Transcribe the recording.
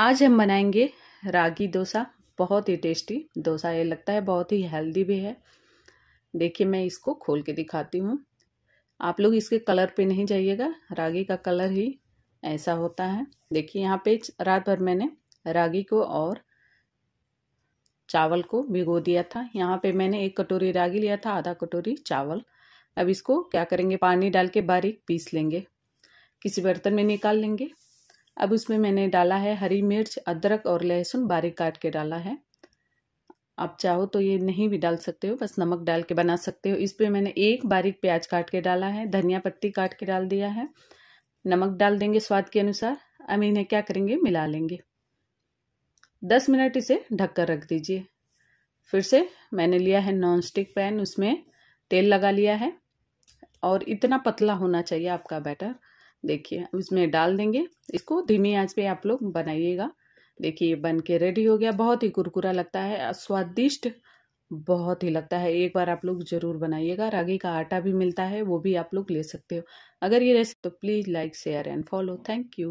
आज हम बनाएंगे रागी डोसा बहुत ही टेस्टी डोसा ये लगता है बहुत ही हेल्दी भी है देखिए मैं इसको खोल के दिखाती हूँ आप लोग इसके कलर पे नहीं जाइएगा रागी का कलर ही ऐसा होता है देखिए यहाँ पे रात भर मैंने रागी को और चावल को भिगो दिया था यहाँ पे मैंने एक कटोरी रागी लिया था आधा कटोरी चावल अब इसको क्या करेंगे पानी डाल के बारीक पीस लेंगे किसी बर्तन में निकाल लेंगे अब उसमें मैंने डाला है हरी मिर्च अदरक और लहसुन बारीक काट के डाला है आप चाहो तो ये नहीं भी डाल सकते हो बस नमक डाल के बना सकते हो इस पर मैंने एक बारीक प्याज काट के डाला है धनिया पत्ती काट के डाल दिया है नमक डाल देंगे स्वाद के अनुसार अब इन्हें क्या करेंगे मिला लेंगे दस मिनट इसे ढककर रख दीजिए फिर से मैंने लिया है नॉन स्टिक पैन उसमें तेल लगा लिया है और इतना पतला होना चाहिए आपका बैटर देखिए उसमें डाल देंगे इसको धीमी आंच पे आप लोग बनाइएगा देखिए बन के रेडी हो गया बहुत ही कुरकुरा लगता है स्वादिष्ट बहुत ही लगता है एक बार आप लोग ज़रूर बनाइएगा रागी का आटा भी मिलता है वो भी आप लोग ले सकते हो अगर ये रेसिपी तो please like share and follow thank you